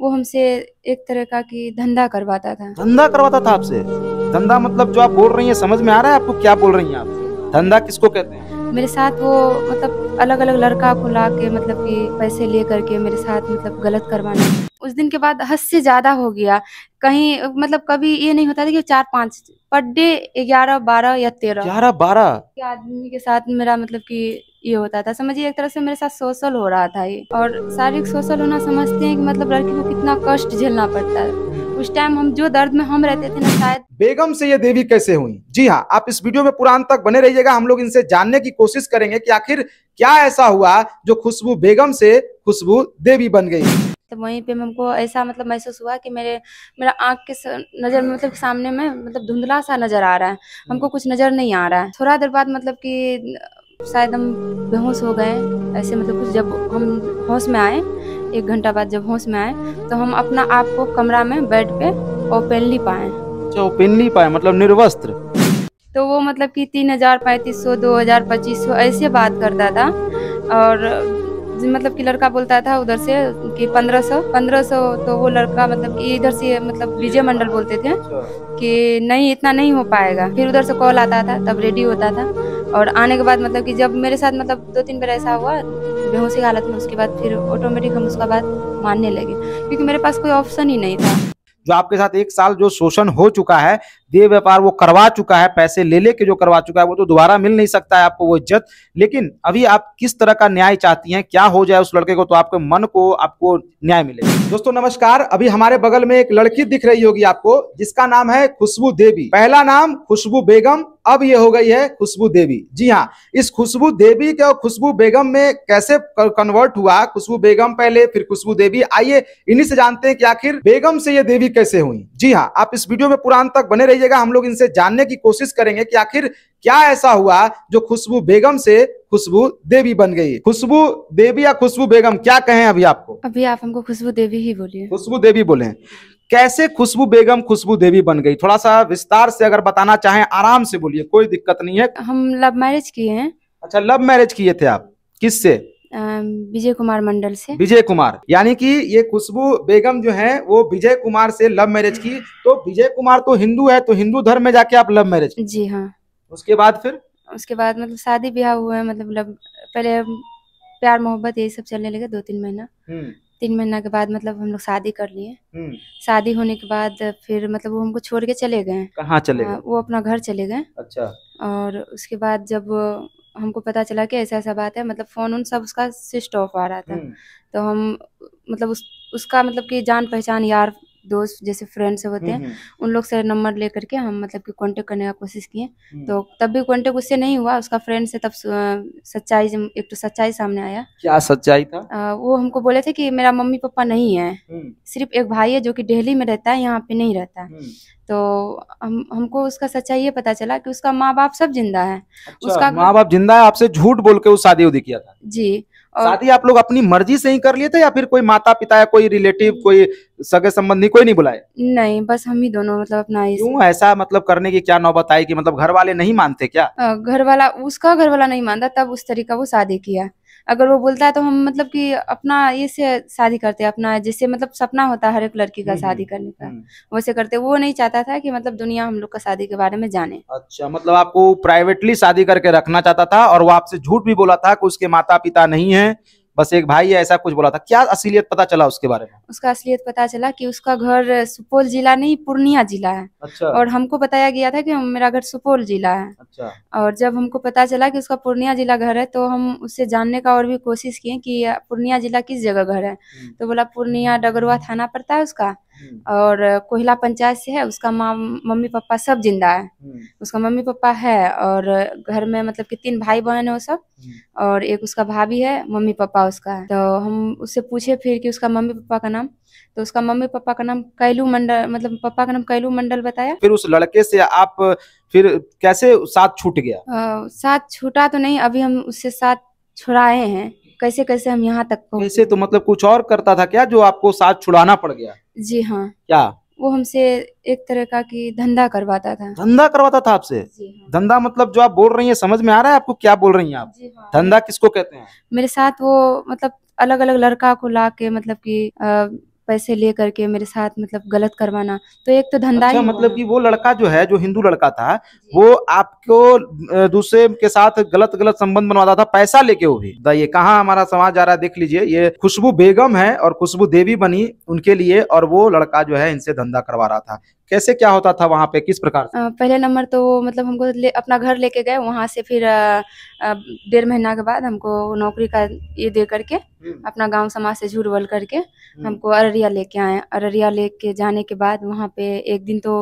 वो हमसे एक तरह का की धंधा करवाता था धंधा करवाता था आपसे धंधा मतलब जो आप बोल रही हैं समझ में आ रहा है आपको क्या बोल रही हैं आप धंधा किसको कहते हैं मेरे साथ वो मतलब अलग अलग लड़का को ला के मतलब कि पैसे ले करके मेरे साथ मतलब गलत करवाने उस दिन के बाद हद से ज़्यादा हो गया कहीं मतलब कभी ये नहीं होता था कि चार पाँच पर डे ग्यारह बारह या तेरह ग्यारह बारह आदमी के साथ मेरा मतलब कि ये होता था समझिए एक तरह से मेरे साथ सोशल हो रहा था ये और शारीरिक सोशल होना समझते हैं कि मतलब लड़की को कितना कष्ट झेलना पड़ता है उस टाइम हम जो दर्द में हम रहते थे ना शायद बेगम से ये देवी कैसे हुई जी हाँ आप इस वीडियो में पुरान तक बने रहिएगा हम लोग इनसे जानने की कोशिश करेंगे की आखिर क्या ऐसा हुआ जो खुशबू बेगम से खुशबू देवी बन गई तो वहीं पे हमको ऐसा मतलब महसूस हुआ कि मेरे मेरा आँख के नज़र में मतलब सामने में मतलब धुंधला सा नज़र आ रहा है हमको कुछ नज़र नहीं आ रहा है थोड़ा देर बाद मतलब कि शायद हम बेहोश हो गए ऐसे मतलब कुछ जब हम होश में आए एक घंटा बाद जब होश में आए तो हम अपना आप को कमरा में बेड पे ओपनली पाए अच्छा, ओपनली पाए मतलब निर्वस्त्र तो वो मतलब कि तीन हजार पैंतीस सौ दो हजार पच्चीस सौ ऐसे बात करता था और मतलब कि लड़का बोलता था उधर से कि पंद्रह सौ पंद्रह सौ तो वो लड़का मतलब कि इधर से मतलब विजय मंडल बोलते थे अच्छा। कि नहीं इतना नहीं हो पाएगा फिर उधर से कॉल आता था तब रेडी होता था और आने के बाद मतलब कि जब मेरे साथ मतलब दो तीन बार ऐसा हुआ बेहोशी हालत में उसके बाद फिर ऑटोमेटिक हम उसका बात मानने लगे क्योंकि मेरे पास कोई ऑप्शन ही नहीं था जो आपके साथ एक साल जो शोषण हो चुका है देह व्यापार वो करवा चुका है पैसे ले लेके जो करवा चुका है वो तो दोबारा मिल नहीं सकता है आपको वो इज्जत लेकिन अभी आप किस तरह का न्याय चाहती हैं क्या हो जाए उस लड़के को तो आपके मन को आपको न्याय मिले दोस्तों नमस्कार अभी हमारे बगल में एक लड़की दिख रही होगी आपको जिसका नाम है खुशबू देवी पहला नाम खुशबू बेगम अब ये हो गई है खुशबू देवी जी हाँ इस खुशबू देवी के और खुशबू बेगम में कैसे कन्वर्ट हुआ खुशबू बेगम पहले फिर खुशबू देवी आइए इन्हीं से जानते हैं कि आखिर बेगम से ये देवी कैसे हुई जी हाँ आप इस वीडियो में पुरान तक बने रहिए रहिएगा हम लोग इनसे जानने की कोशिश करेंगे कि आखिर क्या ऐसा हुआ जो खुशबू बेगम से खुशबू देवी बन गई खुशबू देवी या खुशबू बेगम क्या कहें अभी आपको अभी आप हमको खुशबू देवी ही बोलिए खुशबू देवी बोले कैसे खुशबू बेगम खुशबू देवी बन गई थोड़ा सा विस्तार से अगर बताना चाहें आराम से बोलिए कोई दिक्कत नहीं है हम लव मैरिज किए हैं अच्छा लव मैरिज किए थे आप किससे विजय कुमार मंडल से विजय कुमार यानी कि ये खुशबू बेगम जो है वो विजय कुमार से लव मैरिज की तो विजय कुमार तो हिंदू है तो हिंदू धर्म में जाके आप लव मैरिज जी हाँ उसके बाद फिर उसके बाद मतलब शादी ब्याह हुआ है मतलब लव पहले प्यार मोहब्बत यही सब चलने लगे दो तीन महीना हम्म। तीन महीना के बाद मतलब हम लोग शादी कर लिए हम्म। शादी होने के बाद फिर मतलब वो हमको छोड़ के चले गए कहाँ चले हाँ, गए वो अपना घर चले गए अच्छा और उसके बाद जब हमको पता चला कि ऐसा ऐसा बात है मतलब फ़ोन उन सब उसका स्विच ऑफ आ रहा था हम्म। तो हम मतलब उस उसका मतलब कि जान पहचान यार दोस्त जैसे फ्रेंड्स होते हम्म, हैं हम्म। उन लोग से नंबर ले करके हम मतलब कि कांटेक्ट करने का कोशिश किए हम्म। तो तब भी कांटेक्ट उससे नहीं हुआ उसका फ्रेंड से तब सच्चाई एक तो सच्चाई सामने आया क्या सच्चाई था आ, वो हमको बोले थे कि मेरा मम्मी पापा नहीं है सिर्फ एक भाई है जो कि दिल्ली में रहता है यहाँ पे नहीं रहता तो हम हमको उसका सच्चाई ये पता चला कि उसका माँ बाप सब जिंदा है अच्छा, उसका माँ बाप जिंदा है आपसे झूठ बोल के उस शादी उदी किया था जी शादी आप लोग अपनी मर्जी से ही कर लिए थे या फिर कोई माता पिता या कोई रिलेटिव कोई सगे संबंधी कोई नहीं बुलाए नहीं बस हम ही दोनों मतलब अपना क्यों ऐसा मतलब करने की क्या नौबत आई कि मतलब घर वाले नहीं मानते क्या घर वाला उसका घर वाला नहीं मानता तब उस तरीका वो शादी किया अगर वो बोलता है तो हम मतलब कि अपना ये से शादी करते हैं अपना जैसे मतलब सपना होता है हर एक लड़की का हम्म, शादी हम्म, करने का हम्म। वैसे करते वो नहीं चाहता था कि मतलब दुनिया हम लोग का शादी के बारे में जाने अच्छा मतलब आपको प्राइवेटली शादी करके रखना चाहता था और वो आपसे झूठ भी बोला था कि उसके माता पिता नहीं है बस एक भाई ऐसा कुछ बोला था क्या असलियत पता चला उसके बारे में उसका असलियत पता चला कि उसका घर सुपौल जिला नहीं पूर्णिया जिला है अच्छा और हमको बताया गया था कि मेरा घर सुपौल जिला है अच्छा और जब हमको पता चला कि उसका पूर्णिया जिला घर है तो हम उससे जानने का और भी कोशिश किए कि पूर्णिया जिला किस जगह घर है हम्म। तो बोला पूर्णिया डगरुआ थाना पड़ता है उसका हम्म। और कोहिला पंचायत से है उसका माँ मम्मी पापा सब जिंदा है हम्म। उसका मम्मी पापा है और घर में मतलब कि तीन भाई बहन है वो सब हम्म। और एक उसका भाभी है मम्मी पापा उसका है तो हम उससे पूछे फिर कि उसका मम्मी पापा का नाम तो उसका मम्मी पापा का नाम कैलू मंडल मतलब पापा का नाम कैलू मंडल बताया फिर उस लड़के से आप फिर कैसे साथ छूट गया आ, साथ छूटा तो नहीं अभी हम उससे साथ छुड़ाए हैं कैसे कैसे हम यहाँ तक कैसे तो मतलब कुछ और करता था क्या जो आपको साथ छुड़ाना पड़ गया जी हाँ क्या वो हमसे एक तरह का कि धंधा करवाता था धंधा करवाता था आपसे हाँ। धंधा मतलब जो आप बोल रही हैं समझ में आ रहा है आपको क्या बोल रही हैं आप हाँ। धंधा किसको कहते हैं मेरे साथ वो मतलब अलग अलग लड़का को ला के मतलब की पैसे ले करके मेरे साथ मतलब गलत करवाना तो एक तो धंधा अच्छा, मतलब कि वो लड़का जो है जो हिंदू लड़का था वो आपको दूसरे के साथ गलत गलत संबंध बनवाता था पैसा लेके वो भी बताइए कहाँ हमारा समाज आ रहा है देख लीजिए ये खुशबू बेगम है और खुशबू देवी बनी उनके लिए और वो लड़का जो है इनसे धंधा करवा रहा था कैसे क्या होता था वहाँ पे किस प्रकार से? पहले नंबर तो मतलब हमको ले, अपना घर लेके गए वहाँ से फिर डेढ़ महीना के बाद हमको नौकरी का ये दे करके हम्म। अपना गांव समाज से झूठ करके हम्म। हमको अररिया लेके आए अररिया लेके जाने के बाद वहाँ पे एक दिन तो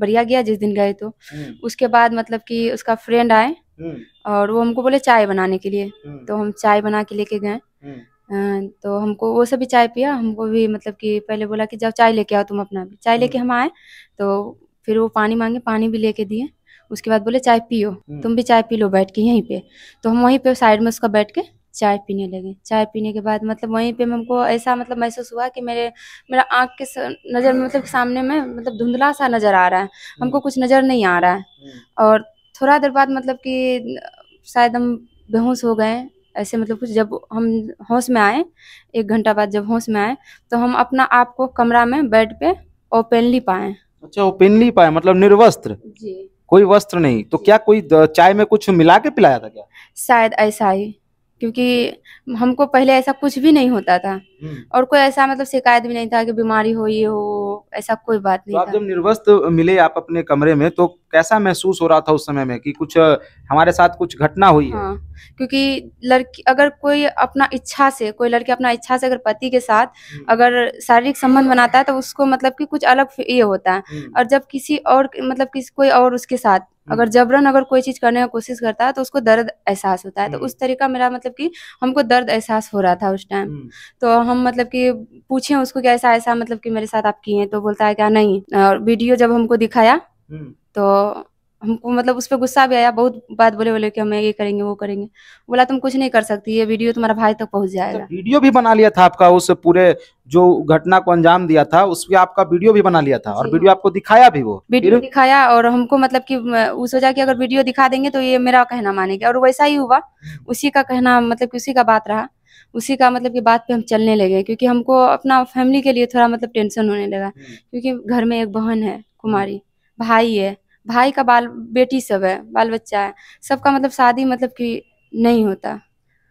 बढ़िया गया जिस दिन गए तो हम्म। उसके बाद मतलब कि उसका फ्रेंड आए और वो हमको बोले चाय बनाने के लिए तो हम चाय बना के लेके गए अं, तो हमको वो सभी चाय पिया हमको भी मतलब कि पहले बोला कि जाओ चाय लेके आओ तुम अपना चाय लेके हम्म। हम आए तो फिर वो पानी मांगे पानी भी लेके दिए उसके बाद बोले चाय पियो हम्म। तुम भी चाय पी लो बैठ के यहीं पे तो हम वहीं पे साइड में उसका बैठ के चाय पीने लगे चाय पीने के बाद मतलब वहीं पे हमको ऐसा मतलब महसूस हुआ कि मेरे मेरा आँख के नज़र में मतलब सामने में मतलब धुंधला सा नज़र आ रहा है हम्म। हमको कुछ नज़र नहीं आ रहा है और थोड़ा देर बाद मतलब कि शायद हम बेहोश हो गए ऐसे मतलब कुछ जब हम होश में आए एक घंटा बाद जब होश में आए तो हम अपना आप को कमरा में बेड पे ओपनली पाए अच्छा ओपनली पाए मतलब निर्वस्त्र जी कोई वस्त्र नहीं तो क्या कोई चाय में कुछ मिला के पिलाया था क्या शायद ऐसा ही क्योंकि अच्छा। हमको पहले ऐसा कुछ भी नहीं होता था हम्म। और कोई ऐसा मतलब शिकायत भी नहीं था कि बीमारी हो ये हो ऐसा कोई बात नहीं तो आप जब निर्वस्त मिले आप अपने कमरे में तो कैसा महसूस हो रहा था उस समय में कि कुछ हमारे साथ कुछ घटना हुई हाँ, है क्योंकि लड़की अगर कोई अपना इच्छा से कोई लड़की अपना इच्छा से अगर पति के साथ हम्म। अगर शारीरिक संबंध बनाता है तो उसको मतलब की कुछ अलग ये होता है हम्म। और जब किसी और मतलब किसी कोई और उसके साथ अगर हम्म। जबरन अगर कोई चीज करने का कोशिश करता है तो उसको दर्द एहसास होता है तो उस हम्म। तरीका मेरा मतलब कि हमको दर्द एहसास हो रहा था उस टाइम हम्म। तो हम मतलब कि पूछे उसको कि ऐसा ऐसा मतलब कि मेरे साथ आप किए तो बोलता है क्या हाँ, नहीं और वीडियो जब हमको दिखाया तो हमको मतलब उस पर गुस्सा भी आया बहुत बात बोले बोले कि हमें ये करेंगे वो करेंगे बोला तुम कुछ नहीं कर सकती ये वीडियो तुम्हारा भाई तक पहुंच तो जाएगा तो वीडियो भी बना लिया था आपका उस पूरे जो घटना को अंजाम दिया था उसमें आपका वीडियो भी बना लिया था और वीडियो आपको दिखाया भी वो वीडियो दिखाया और हमको मतलब की उस वजह की अगर वीडियो दिखा देंगे तो ये मेरा कहना मानेगा और वैसा ही हुआ उसी का कहना मतलब उसी का बात रहा उसी का मतलब कि बात पे हम चलने लगे क्योंकि हमको अपना फैमिली के लिए थोड़ा मतलब टेंशन होने लगा हम्म। क्योंकि घर में एक बहन है कुमारी हम्म। भाई है भाई का बाल बेटी सब है बाल बच्चा है सबका मतलब शादी मतलब कि नहीं होता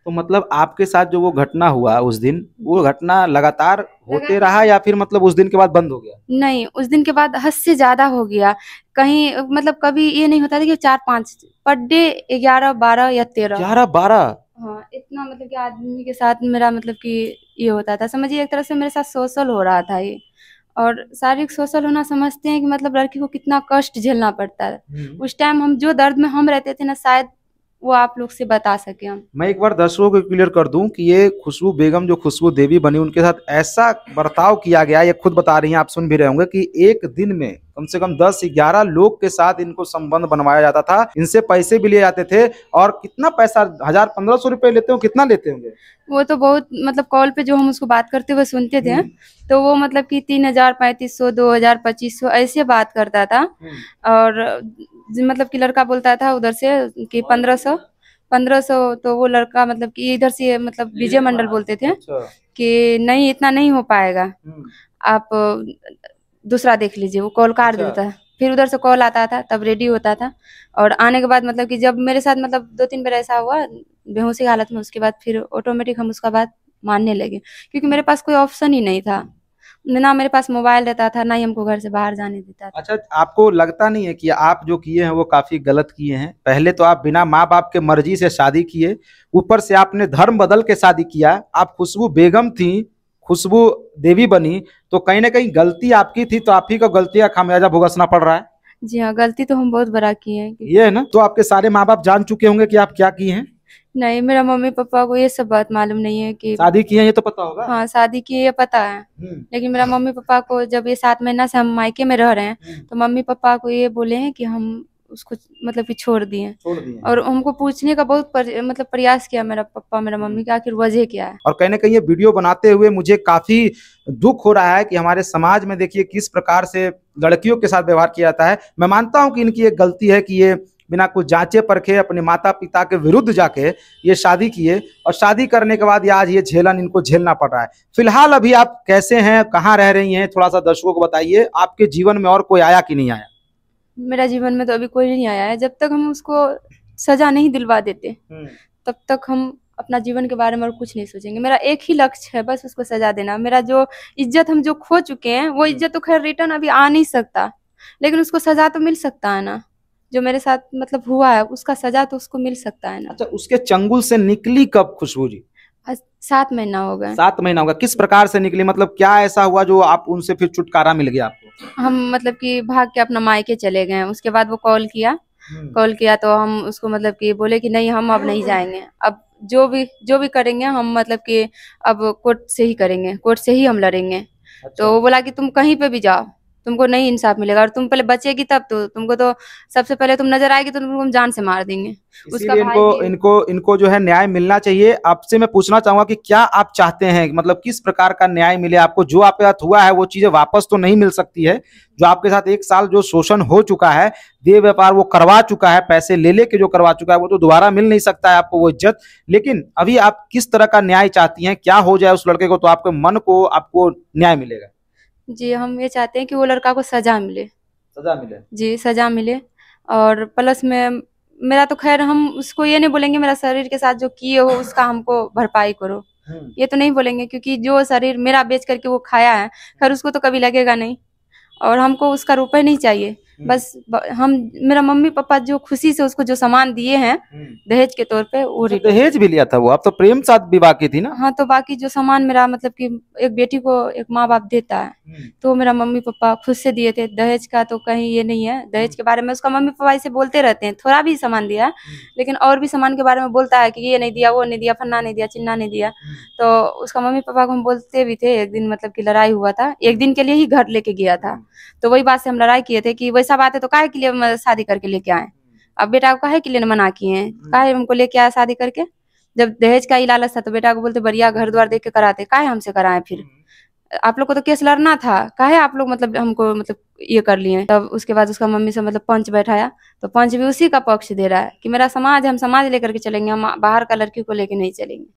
तो मतलब आपके साथ जो वो घटना हुआ उस दिन वो घटना लगातार होते रहा या फिर मतलब उस दिन के बाद बंद हो गया नहीं उस दिन के बाद हद से ज्यादा हो गया कहीं मतलब कभी ये नहीं होता था कि चार पाँच पर डे ग्यारह बारह या तेरह ग्यारह बारह हाँ इतना मतलब कि आदमी के साथ मेरा मतलब कि ये होता था समझिए एक तरह से मेरे साथ सोशल हो रहा था ये और शारीरिक शोषण होना समझते हैं कि मतलब लड़की को कितना कष्ट झेलना पड़ता है हम्म। उस टाइम हम जो दर्द में हम रहते थे ना शायद वो आप लोग से बता सके हम मैं एक बार दर्शकों को क्लियर कर दूं कि ये खुशबू बेगम जो खुशबू देवी बनी उनके साथ ऐसा बर्ताव किया गया ये खुद बता रही हैं आप सुन भी रहे होंगे कि एक दिन में कम से कम 10 11 लोग के साथ इनको संबंध बनवाया जाता था इनसे पैसे भी लिए जाते थे और कितना पैसा हजार पंद्रह सौ रुपए लेते हो कितना लेते होंगे वो तो बहुत मतलब कॉल पे जो हम उसको बात करते हुए सुनते थे हम्म। तो वो मतलब की तीन हजार पैंतीस सौ दो हजार पच्चीस सौ ऐसे बात करता था हम्म। और मतलब कि लड़का बोलता था उधर से कि पंद्रह सौ पंद्रह सौ तो वो लड़का मतलब कि इधर से मतलब विजय मंडल हाँ, बोलते थे अच्छा। कि नहीं इतना नहीं हो पाएगा हम्म। आप दूसरा देख लीजिए वो कॉल काट अच्छा। देता है फिर उधर से कॉल आता था तब रेडी होता था और आने के बाद मतलब कि जब मेरे साथ मतलब दो तीन बार ऐसा हुआ बेहोशी हालत में उसके बाद फिर ऑटोमेटिक हम उसका बात मानने लगे क्योंकि मेरे पास कोई ऑप्शन ही नहीं था ना मेरे पास मोबाइल रहता था ना ही हमको घर से बाहर जाने देता था अच्छा आपको लगता नहीं है कि आप जो किए हैं वो काफी गलत किए हैं पहले तो आप बिना माँ बाप के मर्जी से शादी किए ऊपर से आपने धर्म बदल के शादी किया आप खुशबू बेगम थी खुशबू देवी बनी तो कहीं ना कहीं गलती आपकी थी तो आप ही को गलती का खामियाजा भुगतना पड़ रहा है जी हाँ गलती तो हम बहुत बड़ा किए हैं ये है ना तो आपके सारे माँ बाप जान चुके होंगे कि आप क्या किए हैं नहीं मेरा मम्मी पापा को ये सब बात मालूम नहीं है कि शादी की है ये तो पता होगा हाँ शादी की ये पता है हम्म। लेकिन मेरा मम्मी पापा को जब ये सात महीना से हम मायके में रह रहे हैं हम्म। तो मम्मी पापा को ये बोले हैं कि हम उसको मतलब कि छोड़ दिए और हमको पूछने का बहुत पर, मतलब प्रयास किया मेरा पापा मेरा हम्म। मम्मी का आखिर वजह क्या है और कहीं ना कहीं ये वीडियो बनाते हुए मुझे काफी दुख हो रहा है कि हमारे समाज में देखिए किस प्रकार से लड़कियों के साथ व्यवहार किया जाता है मैं मानता हूँ कि इनकी एक गलती है कि ये बिना कुछ जांचे परखे अपने माता पिता के विरुद्ध जाके ये शादी किए और शादी करने के बाद ये आज ये झेलन इनको झेलना पड़ रहा है फिलहाल अभी आप कैसे हैं कहाँ रह रही हैं थोड़ा सा दर्शकों को बताइए आपके जीवन में और कोई आया कि नहीं आया मेरा जीवन में तो अभी कोई नहीं आया है जब तक हम उसको सजा नहीं दिलवा देते हम्म। तब तक हम अपना जीवन के बारे में और कुछ नहीं सोचेंगे मेरा एक ही लक्ष्य है बस उसको सजा देना मेरा जो इज्जत हम जो खो चुके हैं वो हम्म। इज्जत तो खैर रिटर्न अभी आ नहीं सकता लेकिन उसको सजा तो मिल सकता है ना जो मेरे साथ मतलब हुआ है उसका सजा तो उसको मिल सकता है ना अच्छा उसके चंगुल से निकली कब खुशबू जी सात महीना हो गया सात महीना होगा किस प्रकार से निकली मतलब क्या ऐसा हुआ जो आप उनसे फिर छुटकारा मिल गया आपको हम मतलब कि भाग के अपना मायके चले गए उसके बाद वो कॉल किया हम्म। कॉल किया तो हम उसको मतलब कि बोले कि नहीं हम अब नहीं जाएंगे अब जो भी जो भी करेंगे हम मतलब कि अब कोर्ट से ही करेंगे कोर्ट से ही हम लड़ेंगे अच्छा। तो बोला कि तुम कहीं पे भी जाओ तुमको नहीं इंसाफ मिलेगा और तुम पहले बचेगी तब तो तुमको तो सबसे पहले तुम नजर आएगी तो तुमको हम जान से मार देंगे उसका इनको इनको इनको जो है न्याय मिलना चाहिए आपसे मैं पूछना चाहूंगा कि क्या आप चाहते हैं मतलब किस प्रकार का न्याय मिले आपको जो आपके साथ हुआ है वो चीजें वापस तो नहीं मिल सकती है जो आपके साथ एक साल जो शोषण हो चुका है देह व्यापार वो करवा चुका है पैसे ले लेके जो करवा चुका है वो तो दोबारा मिल नहीं सकता है आपको वो इज्जत लेकिन अभी आप किस तरह का न्याय चाहती हैं क्या हो जाए उस लड़के को तो आपके मन को आपको न्याय मिलेगा जी हम ये चाहते हैं कि वो लड़का को सजा मिले सजा मिले जी सजा मिले और प्लस में मेरा तो खैर हम उसको ये नहीं बोलेंगे मेरा शरीर के साथ जो किए हो उसका हमको भरपाई करो हम्म। ये तो नहीं बोलेंगे क्योंकि जो शरीर मेरा बेच करके वो खाया है खैर उसको तो कभी लगेगा नहीं और हमको उसका रुपये नहीं चाहिए हम्म। बस हम मेरा मम्मी पापा जो खुशी से उसको जो सामान दिए हैं हम्म। दहेज के तौर पे वो अच्छा, दहेज भी लिया था वो आप तो प्रेम साथ विवाह की थी ना हाँ तो बाकी जो सामान मेरा मतलब कि एक बेटी को एक माँ बाप देता है हम्म। तो मेरा मम्मी पापा खुद से दिए थे दहेज का तो कहीं ये नहीं है दहेज के बारे में उसका मम्मी पापा इसे बोलते रहते हैं थोड़ा भी सामान दिया लेकिन और भी सामान के बारे में बोलता है की ये नहीं दिया वो नहीं दिया फन्ना नहीं दिया चिन्ना नहीं दिया तो उसका मम्मी पापा को हम बोलते भी थे एक दिन मतलब की लड़ाई हुआ था एक दिन के लिए ही घर लेके गया था तो वही बात से हम लड़ाई किए थे की वैसे ऐसा बात है तो काहे के लिए शादी करके लेके आए अब बेटा को काहे के लिए मना किए हैं हम्म। काहे हमको लेके आया शादी करके जब दहेज का ही लालच था तो बेटा को बोलते बढ़िया घर द्वार देख के कराते काहे हमसे कराए फिर हम्म। आप लोग को तो केस लड़ना था काहे आप लोग मतलब हमको मतलब ये कर लिए तब उसके बाद उसका मम्मी से मतलब पंच बैठाया तो पंच भी उसी का पक्ष दे रहा है कि मेरा समाज हम समाज लेकर के चलेंगे हम बाहर का लड़की को लेके नहीं चलेंगे